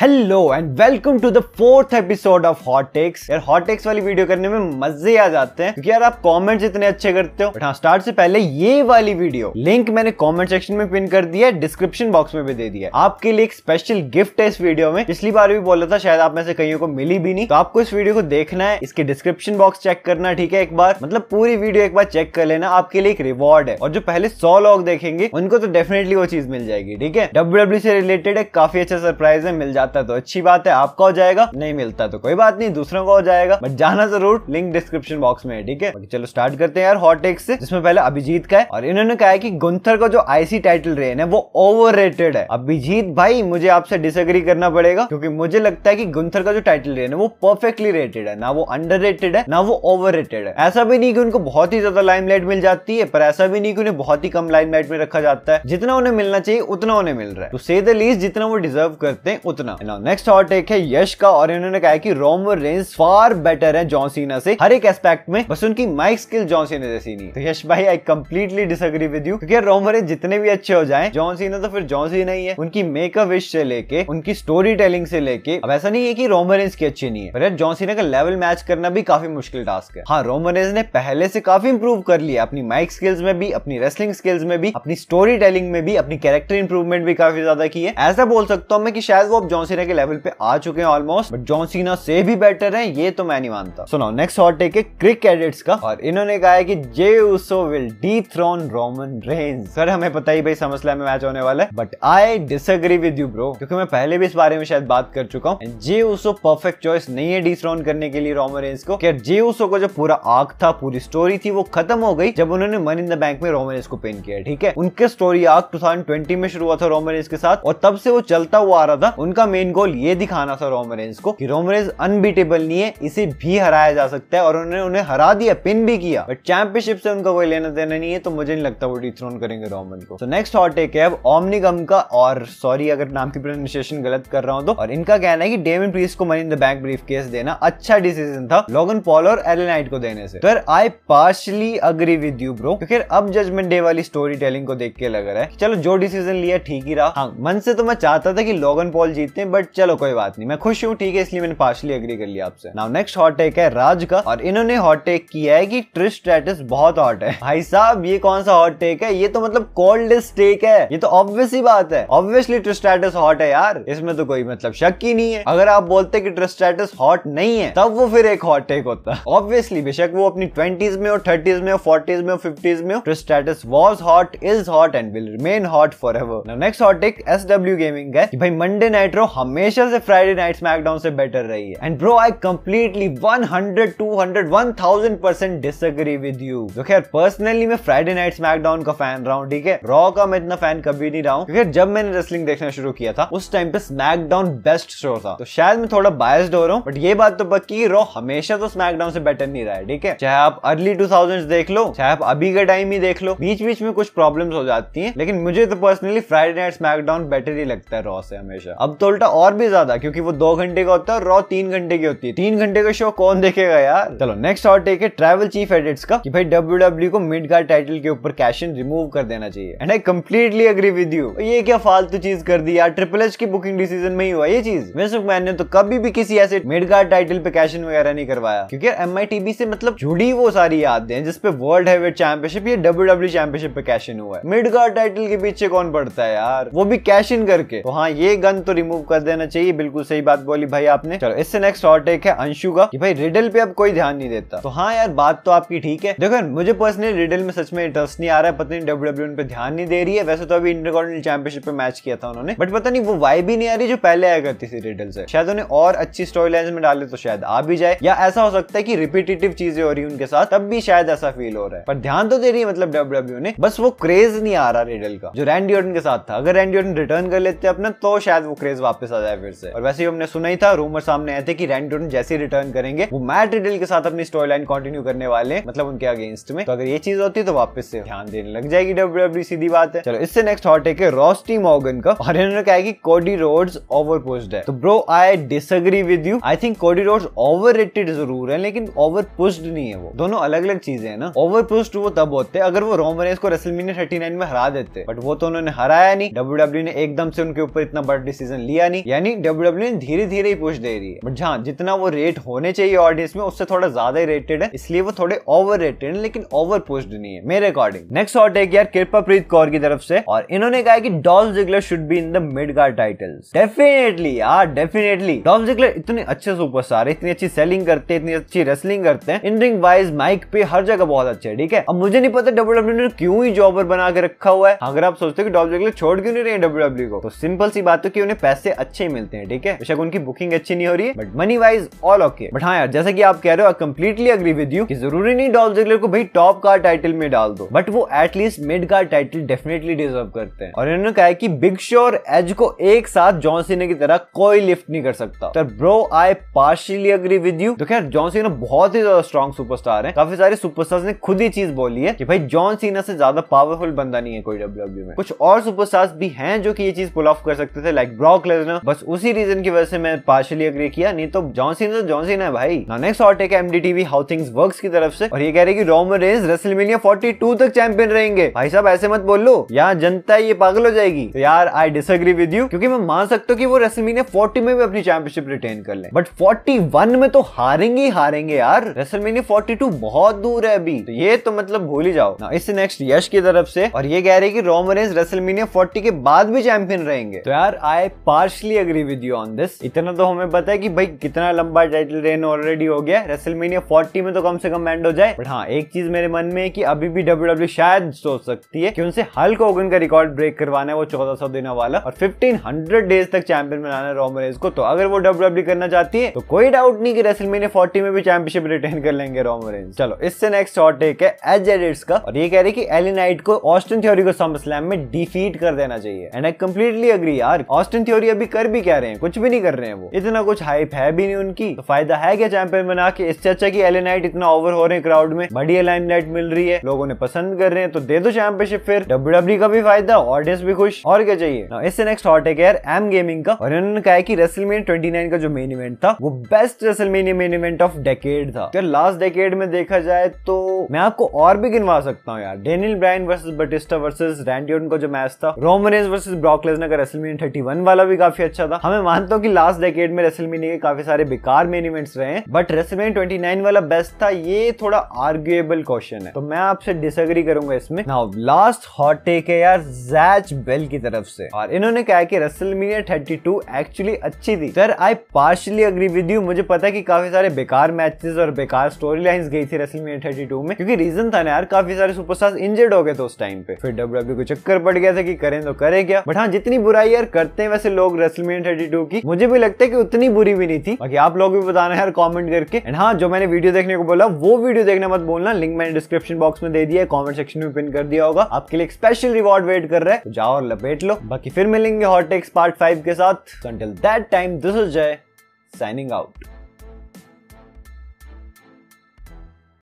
hello and welcome to the fourth episode of hot takes यार hot takes वाली video करने में मजे आ जाते हैं क्योंकि यार आप कमेंट्स इतने अच्छे करते हो बट हाँ स्टार्ट से पहले ये वाली वीडियो लिंक मैंने कमेंट सेक्शन में पिन कर दिया है डिस्क्रिप्शन बॉक्स में भी दे दिया आपके लिए एक स्पेशल गिफ्ट है इस वीडियो में पिछली बार भी बोला था शायद आप में से कईयों को मिली भी नहीं तो आपको इस वीडियो को देखना है इसके डिस्क्रिप्शन बॉक्स चेक करना ठीक है एक बार मतलब पूरी वीडियो एक बार चेक कर लेना आपके लिए एक रिवॉर्ड है और जो पहले सौ लोग देखेंगे उनको तो डेफिनेटली वो चीज मिल जाएगी ठीक है डब्ल्यू से रिलेटेड है काफी अच्छा सरप्राइज है मिल जाता जाता तो अच्छी बात है आपका हो जाएगा नहीं मिलता तो कोई बात नहीं दूसरों का हो जाएगा बट जाना जरूर लिंक डिस्क्रिप्शन बॉक्स में है ठीक है चलो स्टार्ट करते हैं यार हॉट टेक्स से जिसमें पहले अभिजीत का है और इन्होंने कहा है कि गुंथर का जो आईसी टाइटल रेन है वो ओवर है अभिजीत भाई मुझे आपसे डिसएग्री करना पड़ेगा क्योंकि मुझे लगता है कि गुंथर का जो टाइटल रेन है वो परफेक्टली रेटेड है ना वो अंडर है ना वो ओवर है ऐसा भी नहीं कि उनको बहुत ही ज्यादा लाइम मिल जाती है पर ऐसा भी नहीं कि उन्हें बहुत ही कम लाइमलाइट में रखा जाता है जितना उन्हें मिलना चाहिए उतना उन्हें मिल रहा है तो से द लीस्ट जितना वो डिजर्व करते हैं उतना नेक्स्ट हॉट टेक है यश का और इन्होंने कहा कि रोमर रेंज फार बेटर है जॉन सीना से हर एक एस्पेक्ट में बस उनकी माइक स्किल जॉन सीना जैसी नहीं तो यश भाई I completely disagree with you क्योंकि रोम रेंज जितने भी अच्छे हो जाए जॉन सीना तो फिर जॉन सीना ही है उनकी मेकअप विश से लेके उनकी स्टोरी टेलिंग से लेके अब ऐसा नहीं है कि रोमर रेंज की अच्छी नहीं है पर जॉन सीना का लेवल मैच करना भी काफी मुश्किल टास्क है हाँ रोमर रेंज ने पहले से काफी इंप्रूव कर लिया अपनी माइक स्किल्स में भी अपनी रेसलिंग स्किल्स में भी अपनी स्टोरी टेलिंग में भी अपनी कैरेक्टर इंप्रूवमेंट भी काफी ज्यादा की है ऐसा बोल सकता हूँ मैं कि शायद वो अब जॉन सीना के लेवल पे आ चुके हैं ऑलमोस्ट बट जॉन सीना से भी बेटर है ये तो मैं नहीं मानता सुनो नेक्स्ट हॉट टेक है क्रिक कैडेट्स का और इन्होंने कहा है कि Jey Uso will dethrone Roman Reigns sir हमें पता ही भाई समझ में मैच होने वाला है but I disagree with you bro क्योंकि मैं पहले भी इस बारे में शायद बात कर चुका हूँ जे उसो परफेक्ट चॉइस नहीं है डी थ्रोन करने के लिए रोमन रेंज को क्या जे उसो को जो पूरा आग था पूरी स्टोरी थी वो खत्म हो गई जब उन्होंने मन इन द बैंक में रोमन रेंज को पेन किया ठीक है उनके स्टोरी आग टू में शुरू हुआ था रोमन रेंज के साथ और तब से वो चलता हुआ आ रहा था उनका मेन गोल ये दिखाना था रोमरेंस को कि रोमरेंस अनबीटेबल नहीं है इसे भी हराया जा सकता है और उन्होंने उन्हें हरा दिया पिन भी किया बट चैंपियनशिप से उनका कोई लेना देना नहीं है तो मुझे नहीं लगता वो डिथ्रोन करेंगे रोमन को तो नेक्स्ट हॉट टेक है अब ओमनिगम का और सॉरी अगर नाम की प्रोनाउंसिएशन गलत कर रहा हूँ तो और इनका कहना है कि डेविन प्रीस को money in the bank briefcase देना अच्छा डिसीजन था लॉगन पॉल और एलेनाइट को देने से तो I partially agree with you bro क्योंकि अब जजमेंट डे वाली स्टोरी टेलिंग को देख के लग रहा है चलो जो डिसीजन लिया ठीक ही रहा हाँ मन से तो मैं चाहता था कि लॉगन पॉल जीते बट चलो कोई बात नहीं मैं खुश हूँ ठीक है इसलिए मैंने पार्शली एग्री कर लिया आपसे नाउ नेक्स्ट हॉट टेक है राज का और इन्होंने हॉट टेक किया है कि ट्रिश स्ट्रेटिस बहुत हॉट है भाई साहब ये कौन सा हॉट टेक है ये तो मतलब कोल्डेस्ट टेक है ये तो ऑब्वियस ही बात है ऑब्वियसली ट्रिस्टैटिस हॉट है यार इसमें तो कोई मतलब शक ही नहीं है अगर आप बोलते कि ट्रिस्टैटिस हॉट नहीं है तब वो फिर एक हॉट टेक होता ऑब्वियसली बेशक वो अपनी ट्वेंटीज में और थर्टीज में और फोर्टीज में और फिफ्टीज में tristates was hot is hot and will remain hot for ever next hot take S W gaming है भाई मंडे नाइट्रो हमेशा से फ्राइडे नाइट स्मैकडाउन से बेटर रही है and bro I completely 100 200 1000 percent disagree with you तो खैर personally मैं फ्राइडे नाइट स्मैकडाउन का फैन रहा हूँ ठीक है रॉ का मैं इतना फैन कभी नहीं रहा हूँ क्योंकि जब मैंने रेसलिंग देखना शुरू किया था उस टाइम पे स्मैकडाउन बेस्ट शो था तो शायद मैं थोड़ा बायस्ड हो रहा हूँ बट ये बात तो पक्की रॉ हमेशा तो स्मैकडाउन से बेटर नहीं रहा है ठीक है चाहे आप अर्ली टू देख लो चाहे आप अभी का टाइम ही देख लो बीच बीच में कुछ प्रॉब्लम हो जाती है लेकिन मुझे तो personally Friday Night SmackDown better ही लगता है रॉ से हमेशा अब तो उल्टा और भी ज्यादा क्योंकि वो दो घंटे का होता है और रॉ तीन घंटे की होती है तीन घंटे का शो कौन देखेगा यार चलो नेक्स्ट और टेक है ट्रेवल चीफ एडिट्स का कि भाई डब्ल्यू डब्ल्यू e को मिड गार्ड टाइटल के ऊपर कैश इन रिमूव कर देना चाहिए and I completely agree with you ये क्या फालतू चीज कर दी यार ट्रिपल एच की बुकिंग डिसीजन में ही हुआ ये चीज मैं मैन ने तो कभी भी किसी ऐसे मिड गार्ड टाइटल पे कैश इन वगैरह नहीं करवाया क्योंकि एम आई टीबी से मतलब जुड़ी वो सारी याद है जिसपे वर्ल्ड हेवेट चैंपियनशिप या डब्ल्यू डब्ल्यू चैंपियनशिप पे कैश इन e हुआ है मिड गार्ड टाइटल के पीछे कौन पड़ता है यार वो भी कैश इन करके तो हाँ ये गन तो रिमूव कर देना चाहिए बिल्कुल सही बात बोली भाई आपने चलो इससे नेक्स्ट और टेक है अंशु का कि भाई रिडल पे अब कोई ध्यान नहीं देता तो हाँ यार बात तो आपकी ठीक है देखो मुझे पर्सनली रिडल में सच में इंटरेस्ट नहीं आ रहा है पता नहीं डब्ल्यू पे ध्यान नहीं दे रही है वैसे तो अभी इंटरकॉन्टिनेंटल चैंपियनशिप पे मैच किया था उन्होंने बट पता नहीं वो वाई भी नहीं आ रही जो पहले आया करती थी रिडल से शायद उन्हें और अच्छी स्टोरी लाइन में डाले तो शायद आ भी जाए या ऐसा हो सकता है की रिपीटेटिव चीजें हो रही उनके साथ तब भी शायद ऐसा फील हो रहा है पर ध्यान तो दे रही है मतलब डब्ल्यू ने बस वो क्रेज नहीं आ रहा रिडल का जो रैंडी ऑर्टन के साथ था अगर रैंडी ऑर्टन रिटर्न कर लेते अपना तो शायद वो क्रेज वापस वापस आ जाए फिर से और वैसे ही हमने सुना ही था रूमर सामने आए थे कि रैंड जैसे रिटर्न करेंगे वो मैट रिडल के साथ अपनी स्टोरी लाइन कंटिन्यू करने वाले मतलब उनके अगेंस्ट में तो अगर ये चीज होती तो वापस से ध्यान देने लग जाएगी डब्ल्यू e, सीधी बात है चलो इससे नेक्स्ट हॉट है रॉस्टी मॉगन का और इन्होंने कहा कि कोडी रोड्स ओवरपोस्ट है तो bro I disagree with you I think Cody Rhodes overrated जरूर है लेकिन ओवरपुश्ड नहीं है वो दोनों अलग अलग चीजें है ना ओवरपुश्ड वो तब होते हैं अगर वो रोमन रेंस को रेसलमीनिया 39 में हरा देते बट वो तो उन्होंने हराया नहीं डब्ल्यू e ने एकदम से उनके ऊपर इतना बड़ा डिसीजन लिया या नहीं यानी डब्ल्यू धीरे धीरे ही पुश दे रही है बट हाँ जितना वो रेट होने चाहिए ऑडियंस में उससे थोड़ा ज्यादा ही रेटेड है इसलिए वो थोड़े ओवर रेटेड है लेकिन ओवर पुस्ड नहीं है मेरे अकॉर्डिंग नेक्स्ट हॉट एक यार कृपा प्रीत कौर की तरफ से और इन्होंने कहा कि Dolph Ziggler should be in the mid card title definitely यार डेफिनेटली डॉल्फ जिगलर इतने अच्छे सुपरस्टार है इतनी अच्छी सेलिंग करते हैं इतनी अच्छी रेसलिंग करते हैं इन वाइज माइक पे हर जगह बहुत अच्छे है ठीक है अब मुझे नहीं पता डब्ल्यू डब्ल्यू e ने क्यों ही जॉबर बना के रखा हुआ है अगर आप सोचते हो कि डॉल्फ जिगलर छोड़ क्यों नहीं रहे डब्ल्यू डब्ल्यू को तो सिंपल सी बात है कि उन्हें पैसे अच्छे मिलते हैं ठीक है बेशक उनकी बुकिंग अच्छी नहीं हो रही है but money wise all okay but हाँ यार जैसा कि आप कह रहे हो कंप्लीटली अग्री विद यू कि जरूरी नहीं डॉल जिगलर को भाई टॉप का टाइटल में डाल दो बट वो एटलीस्ट मिड का टाइटल डेफिनेटली डिजर्व करते हैं और इन्होंने कहा है कि बिग शो और एज को एक साथ जॉन सीना की तरह कोई लिफ्ट नहीं कर सकता तो bro I partially agree with you तो खैर जॉन सीना बहुत ही ज्यादा स्ट्रॉन्ग सुपरस्टार है काफी सारे सुपरस्टार्स ने खुद ही चीज बोली है कि भाई जॉन सीना से ज्यादा पावरफुल बंदा नहीं है कोई डब्ल्यू e में कुछ और सुपरस्टार्स भी हैं जो कि ये चीज पुल ऑफ कर सकते थे लाइक ब्रॉक लेजनर ना बस उसी रीजन की वजह से मैं पार्शली अग्री किया नहीं तो जॉनसिन तो जॉनसिन है भाई नेक्स्ट और take M D TV how things work की तरफ से और ये कह रहे की रोम रेस रेसलमेनिया 42 तक चैंपियन रहेंगे भाई साहब ऐसे मत बोलो यहाँ जनता ये पागल हो जाएगी तो यार आई डिसएग्री विद यू क्योंकि मैं मान सकता हूँ कि वो रेसलमेनिया फोर्टी में भी अपनी चैंपियनशिप रिटेन कर ले बट फोर्टी में तो हारेंगे ही हारेंगे यार रेसलमेनिया फोर्टी बहुत दूर है अभी तो ये तो मतलब भूल ही जाओ ना इससे नेक्स्ट यश की तरफ से और ये कह रहे की रोम रेस रेसलमेनिया फोर्टी के बाद भी चैंपियन रहेंगे तो यार I partial partially agree with you on this इतना तो हमें पता है कि भाई कितना लंबा टाइटल रेन ऑलरेडी हो गया रेसलमेनिया फोर्टी में तो कम से कम एंड हो जाए बट हाँ एक चीज मेरे मन में है कि अभी भी डब्ल्यू e शायद सोच सकती है कि उनसे हल्क होगन का रिकॉर्ड ब्रेक करवाना है वो चौदह सौ देने वाला और फिफ्टीन हंड्रेड डेज तक चैंपियन बनाना रोमरेज को तो अगर वो डब्ल्यू e करना चाहती है तो कोई डाउट नहीं कि रेसलमेनिया फोर्टी में भी चैंपियनशिप रिटेन कर लेंगे रोमरेज चलो इससे नेक्स्ट हॉट टेक है एज एडिट्स का और ये कह रही कि एलिनाइट को ऑस्टिन थ्योरी को समस्लैम में डिफीट कर देना चाहिए एंड आई कंप्लीटली अग्री यार ऑस्टिन थ्योरी अभी कर भी क्या रहे हैं कुछ भी नहीं कर रहे हैं वो इतना कुछ हाइप है भी नहीं उनकी तो फायदा है क्या चैंपियन बना के इससे अच्छा की एलेनाइट इतना ओवर हो रहे हैं क्राउड में बढ़िया लाइमलाइट मिल रही है लोगों ने पसंद कर रहे हैं तो दे दो चैंपियनशिप फिर डब्ल्यू e का भी फायदा ऑडियंस भी खुश और क्या चाहिए इससे नेक्स्ट हॉट है एम गेमिंग का और इन्होंने कहा कि रेसलमेनिया 29 का जो मेन इवेंट था वो best WrestleMania main event of decade था यार लास्ट डेकेड में देखा जाए तो मैं आपको और भी गिनवा सकता हूँ यार Daniel Bryan versus Batista versus Randy का जो मैच था Roman Reigns versus Brock Lesnar का रेसलमेनिया 31 वाला भी काफी अच्छा था हमें मानता हूँ की लास्ट डेकेड में रेसलमीनिया के काफी सारे बेकार मेन इवेंट्स रहे बट बट रेसलमीनिया 29 वाला बेस्ट था ये थोड़ा आर्ग्यूएबल क्वेश्चन है तो मैं आपसे डिसएग्री करूंगा इसमें नाउ लास्ट हॉट टेक है यार जैच बेल की तरफ से और इन्होंने कहा कि रेसलमीनिया 32 एक्चुअली अच्छी थी sir I partially agree with you मुझे पता है कि काफी सारे बेकार मैचेस और बेकार स्टोरी लाइन गई थी रेसलमीनिया 32 में क्योंकि रीजन था ना यार काफी सारे सुपरस्टार इंजर्ड हो गए थे उस टाइम पे फिर डब्ल्यू e को चक्कर पड़ गया था कि करें तो करे क्या बट हाँ जितनी बुराई यार करते हैं वैसे लोग सॉन्ग रेसलमेन थर्टी की मुझे भी लगता है कि उतनी बुरी भी नहीं थी बाकी आप लोग भी बताना यार कॉमेंट करके एंड हाँ जो मैंने वीडियो देखने को बोला वो वीडियो देखना मत बोलना लिंक मैंने डिस्क्रिप्शन बॉक्स में दे दिया है कॉमेंट सेक्शन में पिन कर दिया होगा आपके लिए स्पेशल रिवॉर्ड वेट कर रहा है तो जाओ और लपेट लो बाकी फिर मिलेंगे हॉट टेक्स पार्ट फाइव के साथ until that time this is Jay signing out